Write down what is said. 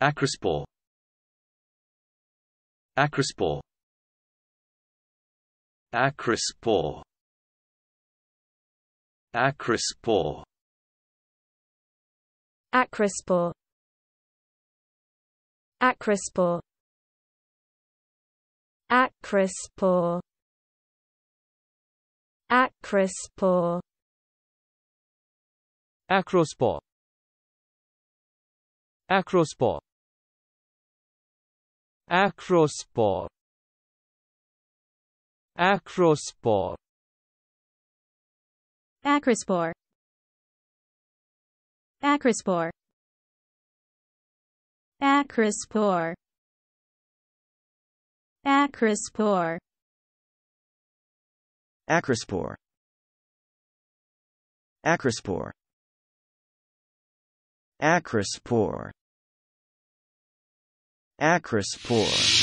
Acrospore Acrospore Acrospore Acrospore Acrospore Acrospore Acrospore Acrospore Acrospore Acrospore Acrospore Acrospore Acrospore Acrospore Acrospore Acrospore Acrospore Acrospore Acrospore Acrospore